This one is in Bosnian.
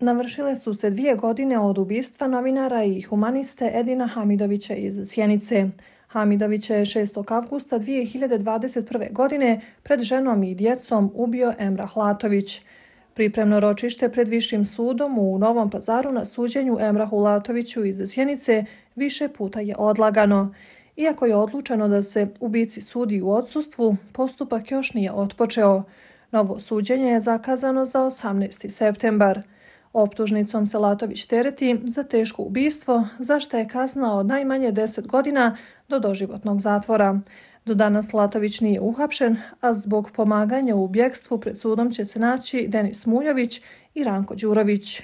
Navršile su se dvije godine od ubistva novinara i humaniste Edina Hamidovića iz Sjenice. Hamidović je 6. avgusta 2021. godine pred ženom i djecom ubio Emra Hlatović. Pripremno ročište pred Višim sudom u Novom pazaru na suđenju Emra Hulatoviću iz Sjenice više puta je odlagano. Iako je odlučeno da se ubici sudi u odsustvu, postupak još nije otpočeo. Novo suđenje je zakazano za 18. septembar. Optužnicom Selatović tereti za teško ubistvo, zašto je kazna od najmanje 10 godina do doživotnog zatvora. Do danas Latović nije uhapšen, a zbog pomaganja u bjekstvu pred sudom će se naći Denis Muljović i Ranko Đurović.